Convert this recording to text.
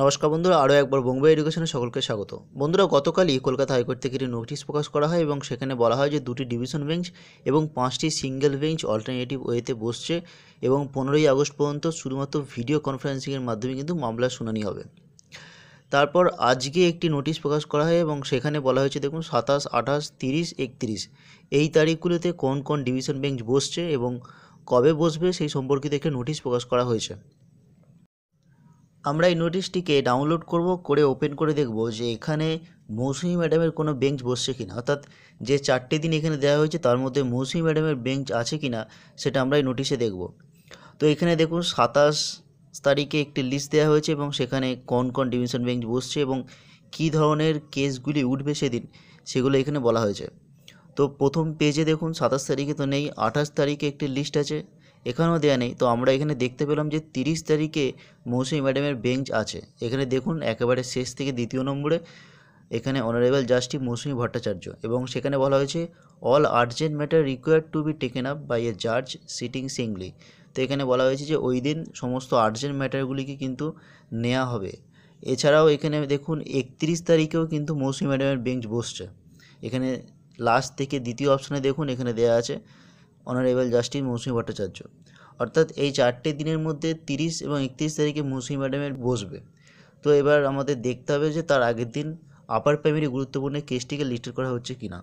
নমস্কার বন্ধুরা আরও একবার বোম্বে এডুকেশনে সকলকে স্বাগত বন্ধুরা গতকালই কলকাতা হাইকোর্ট থেকে একটি নোটিশ প্রকাশ করা হয় এবং সেখানে বলা হয় যে দুটি ডিভিশন বেঞ্চ এবং পাঁচটি সিঙ্গেল বেঞ্চ অল্টারনেটিভ ওয়েতে বসছে এবং পনেরোই আগস্ট পর্যন্ত শুধুমাত্র ভিডিও কনফারেন্সিংয়ের মাধ্যমে কিন্তু মামলা শুনানি হবে তারপর আজকে একটি নোটিশ প্রকাশ করা হয় এবং সেখানে বলা হয়েছে দেখুন সাতাশ আঠাশ তিরিশ একত্রিশ এই তারিখগুলোতে কোন কোন ডিভিশন বেঞ্চ বসছে এবং কবে বসবে সেই সম্পর্কিত একটি নোটিশ প্রকাশ করা হয়েছে আমরা এই নোটিশটিকে ডাউনলোড করব করে ওপেন করে দেখব যে এখানে মৌসুমি ম্যাডামের কোনো বেঞ্চ বসছে কিনা অর্থাৎ যে চারটে দিন এখানে দেওয়া হয়েছে তার মধ্যে মৌসুমি ম্যাডামের বেঞ্চ আছে কিনা সেটা আমরা এই নোটিশে দেখব তো এখানে দেখুন সাতাশ তারিখে একটি লিস্ট দেওয়া হয়েছে এবং সেখানে কোন কোন ডিভিশন বেঞ্চ বসছে এবং কি ধরনের কেসগুলি উঠবে সেদিন সেগুলো এখানে বলা হয়েছে তো প্রথম পেজে দেখুন সাতাশ তারিখে তো নেই আঠাশ তারিখে একটি লিস্ট আছে এখানেও দেওয়া নেই তো আমরা এখানে দেখতে পেলাম যে তিরিশ তারিখে মৌসুমি ম্যাডামের বেঞ্চ আছে এখানে দেখুন একেবারে শেষ থেকে দ্বিতীয় নম্বরে এখানে অনারেবল জাস্টিস মৌসুমী ভট্টাচার্য এবং সেখানে বলা হয়েছে all urgent matter require to be taken up by a জাজ সিটিং সিংলি তো এখানে বলা হয়েছে যে ওই দিন সমস্ত আর্জেন্ট ম্যাটারগুলিকে কিন্তু নেওয়া হবে এছাড়াও এখানে দেখুন একত্রিশ তারিখেও কিন্তু মৌসুমি ম্যাডামের বেঞ্চ বসছে এখানে লাস্ট থেকে দ্বিতীয় অপশানে দেখুন এখানে দেয়া আছে অনারেবল জাস্টিস মৌসুমী ভট্টাচার্য অর্থাৎ এই চারটে দিনের মধ্যে তিরিশ এবং একত্রিশ তারিখে মৌসুমী ম্যাডামের বসবে তো এবার আমাদের দেখতে হবে যে তার আগের দিন আপার প্রাইমারি গুরুত্বপূর্ণ কেসটিকে লিস্টেড করা হচ্ছে কি না